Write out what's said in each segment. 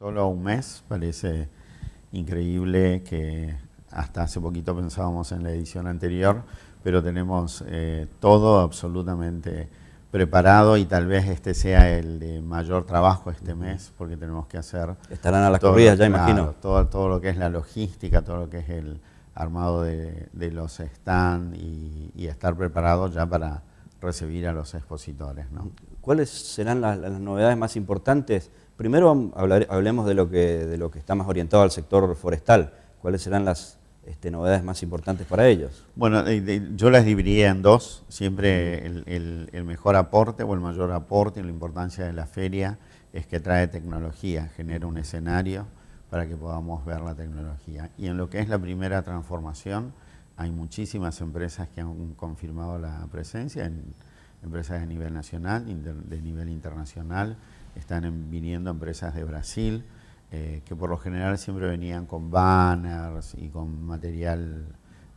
Solo un mes, parece increíble que hasta hace poquito pensábamos en la edición anterior, pero tenemos eh, todo absolutamente preparado y tal vez este sea el de mayor trabajo este mes porque tenemos que hacer... Estarán a las corridas, ya imagino. Todo, todo lo que es la logística, todo lo que es el armado de, los stands y, estar preparados ya para recibir a los expositores. ¿Cuáles serán las, novedades más importantes? Primero hablemos de lo, que, de lo que está más orientado al sector forestal. ¿Cuáles serán las este, novedades más importantes para ellos? Bueno, yo las dividiría en dos. Siempre el, el, el, mejor aporte o el mayor aporte y la importancia de la feria es que trae tecnología, genera un escenario para que podamos ver la tecnología. Y en lo que es la primera transformación, hay muchísimas empresas que han confirmado la presencia, empresas de nivel nacional, de nivel internacional, están viniendo empresas de Brasil, eh, que por lo general siempre venían con banners y con material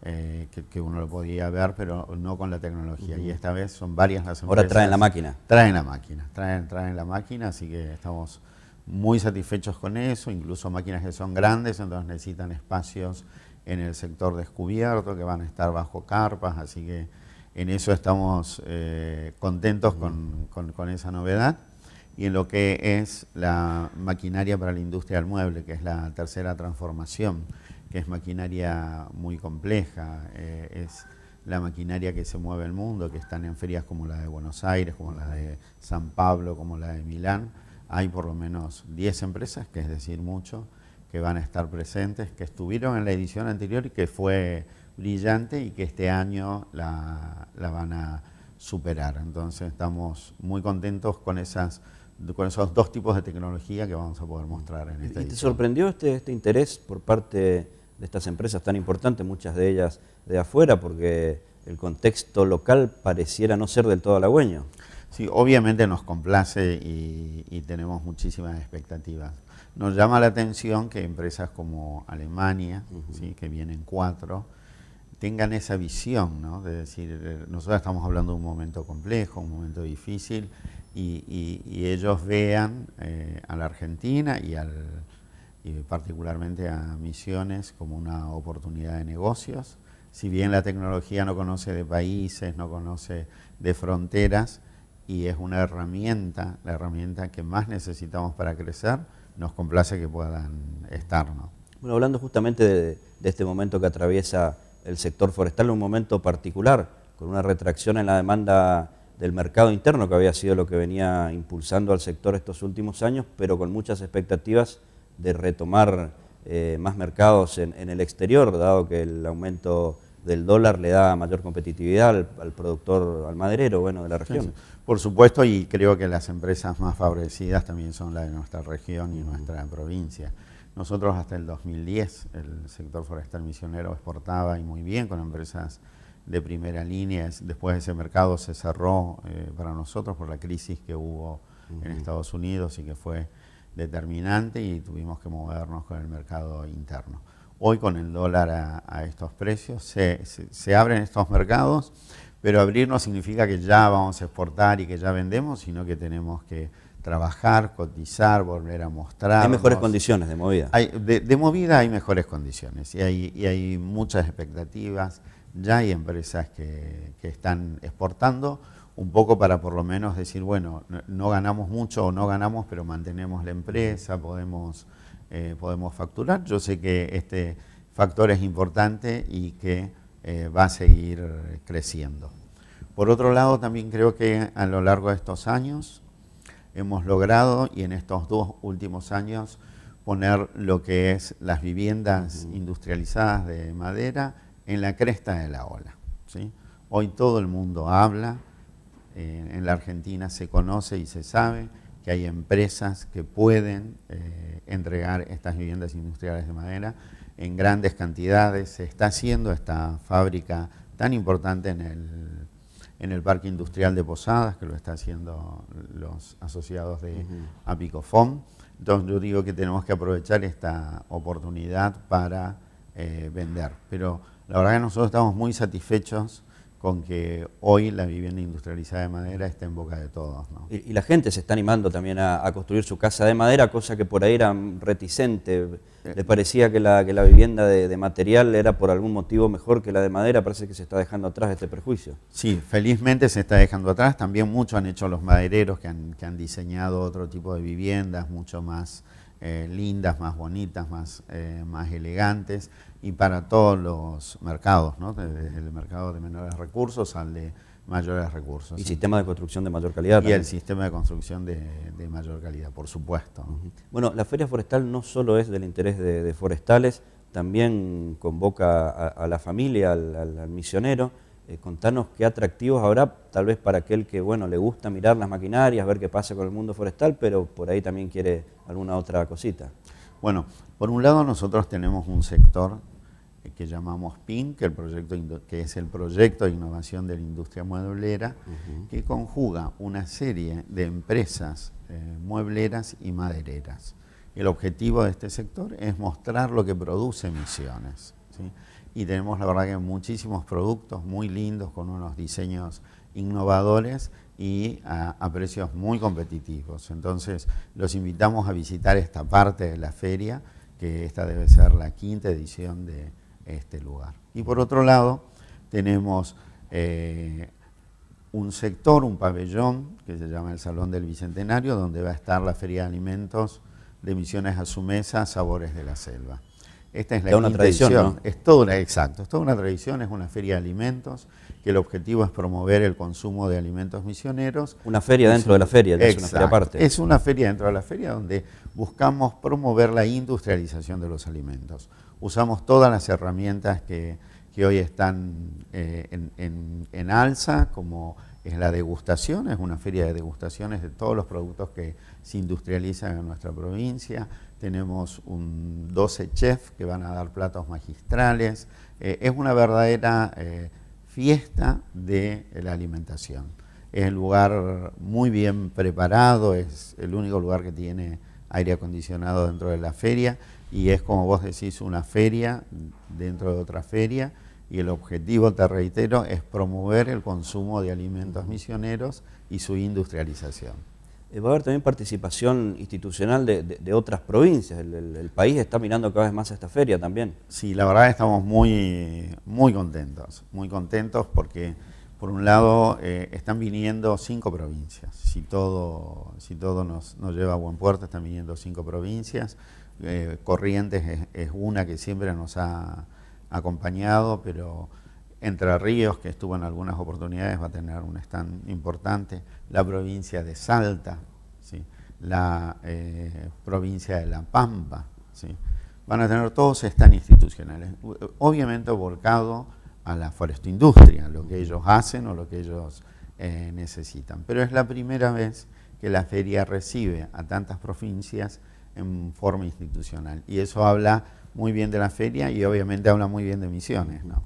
eh, que, uno lo podía ver, pero no con la tecnología. Y esta vez son varias las empresas. Ahora traen la máquina. Traen la máquina, traen, traen la máquina, así que estamos muy satisfechos con eso, incluso máquinas que son grandes, entonces necesitan espacios en el sector descubierto, que van a estar bajo carpas, así que en eso estamos eh, contentos con, con, esa novedad. Y en lo que es la maquinaria para la industria del mueble, que es la tercera transformación, que es maquinaria muy compleja, eh, es la maquinaria que se mueve el mundo, que están en ferias como la de Buenos Aires, como la de San Pablo, como la de Milán. Hay por lo menos 10 empresas, que es decir mucho, que van a estar presentes, que estuvieron en la edición anterior y que fue brillante y que este año la, van a superar. Entonces estamos muy contentos con esas con esos dos tipos de tecnología que vamos a poder mostrar en esta ¿Y te sorprendió este, este interés por parte de estas empresas tan importantes, muchas de ellas de afuera, porque el contexto local pareciera no ser del todo halagüeño? Sí, obviamente nos complace y, y tenemos muchísimas expectativas. Nos llama la atención que empresas como Alemania, que vienen cuatro, tengan esa visión, De decir, eh, nosotros estamos hablando de un momento complejo, un momento difícil, y, ellos vean eh, a la Argentina y, y particularmente a Misiones como una oportunidad de negocios. Si bien la tecnología no conoce de países, no conoce de fronteras, y es una herramienta, la herramienta que más necesitamos para crecer, nos complace que puedan estar. ¿no? Bueno, hablando justamente de, este momento que atraviesa el sector forestal, un momento particular, con una retracción en la demanda del mercado interno, que había sido lo que venía impulsando al sector estos últimos años, pero con muchas expectativas de retomar eh, más mercados en el exterior, dado que el aumento del dólar le da mayor competitividad al, productor, al maderero, bueno, de la región. Por supuesto, y creo que las empresas más favorecidas también son las de nuestra región y nuestra provincia. Nosotros hasta el 2010 el sector forestal misionero exportaba y muy bien con empresas de primera línea. Después ese mercado se cerró eh, para nosotros por la crisis que hubo en Estados Unidos y que fue determinante y tuvimos que movernos con el mercado interno. Hoy con el dólar a, estos precios se, se, abren estos mercados, pero abrir no significa que ya vamos a exportar y que ya vendemos, sino que tenemos que trabajar, cotizar, volver a mostrar. Hay mejores condiciones de movida. de, movida hay mejores condiciones y hay, y hay muchas expectativas. Ya hay empresas que, que están exportando un poco para por lo menos decir, bueno, no ganamos mucho o no ganamos, pero mantenemos la empresa, podemos eh, podemos facturar. Yo sé que este factor es importante y que eh, va a seguir creciendo. Por otro lado, también creo que a lo largo de estos años hemos logrado, y en estos dos últimos años, poner lo que es las viviendas industrializadas de madera en la cresta de la ola. Hoy todo el mundo habla, eh, en la Argentina se conoce y se sabe que hay empresas que pueden eh, entregar estas viviendas industriales de madera en grandes cantidades. Se está haciendo esta fábrica tan importante en el, en el Parque Industrial de Posadas, que lo están haciendo los asociados de uh Entonces yo digo que tenemos que aprovechar esta oportunidad para eh, vender. Pero la verdad que nosotros estamos muy satisfechos con que hoy la vivienda industrializada de madera está en boca de todos. Y, la gente se está animando también a, construir su casa de madera, cosa que por ahí era reticente. Eh. Le parecía que la, vivienda de, material era por algún motivo mejor que la de madera, parece que se está dejando atrás este prejuicio. Sí, felizmente se está dejando atrás. También mucho han hecho los madereros que han, diseñado otro tipo de viviendas, mucho más eh, lindas, más bonitas, más, eh, más elegantes y para todos los mercados, ¿no? desde el mercado de menores recursos al de mayores recursos. Y sistema de construcción de mayor calidad. Y el sistema de construcción de, mayor calidad, por supuesto. Bueno, la feria forestal no solo es del interés de, forestales, también convoca a, la familia, al, misionero. Eh, contanos qué atractivos habrá, tal vez para aquel que bueno le gusta mirar las maquinarias, ver qué pasa con el mundo forestal, pero por ahí también quiere alguna otra cosita. Bueno, por un lado nosotros tenemos un sector que llamamos PIN, que, el proyecto, que es el proyecto de innovación de la industria mueblera, que conjuga una serie de empresas eh, muebleras y madereras. El objetivo de este sector es mostrar lo que produce Misiones. Y tenemos la verdad que muchísimos productos muy lindos con unos diseños innovadores y a, a, precios muy competitivos. Entonces, los invitamos a visitar esta parte de la feria, que esta debe ser la quinta edición de, este lugar. Y por otro lado, tenemos eh, un sector, un pabellón, que se llama el Salón del Bicentenario, donde va a estar la Feria de Alimentos de Misiones a su Mesa, Sabores de la Selva. Esta es la una tradición. Es toda una, exacto, es toda una tradición, es una feria de alimentos, que el objetivo es promover el consumo de alimentos misioneros. Una feria dentro de la feria, es una feria aparte. Es una feria dentro de la feria donde buscamos promover la industrialización de los alimentos. Usamos todas las herramientas que, hoy están eh, en, en alza, como es la degustación, es una feria de degustaciones de todos los productos que se industrializan en nuestra provincia, tenemos un 12 chefs que van a dar platos magistrales. Eh, es una verdadera eh, fiesta de la alimentación. Es un lugar muy bien preparado, es el único lugar que tiene aire acondicionado dentro de la feria y es como vos decís una feria dentro de otra feria y el objetivo, te reitero, es promover el consumo de alimentos misioneros y su industrialización. Eh, va a haber también participación institucional de, otras provincias. El, país está mirando cada vez más esta feria también. Sí, la verdad estamos muy, muy contentos, muy contentos porque por un lado eh, están viniendo cinco provincias. Si todo, si todo nos, lleva a buen puerto, están viniendo cinco provincias. Eh, Corrientes es, una que siempre nos ha acompañado, pero entre Ríos, que estuvo en algunas oportunidades, va a tener un stand importante, la provincia de Salta, la eh, provincia de La Pampa, ¿sí? van a tener todos stand institucionales, obviamente volcado a la industria, lo que ellos hacen o lo que ellos eh, necesitan. Pero es la primera vez que la feria recibe a tantas provincias en forma institucional. Y eso habla muy bien de la feria y obviamente habla muy bien de misiones. ¿no?